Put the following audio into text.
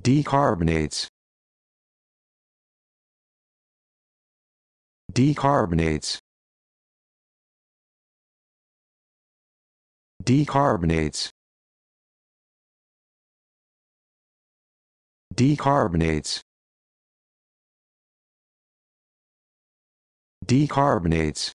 decarbonates decarbonates decarbonates decarbonates decarbonates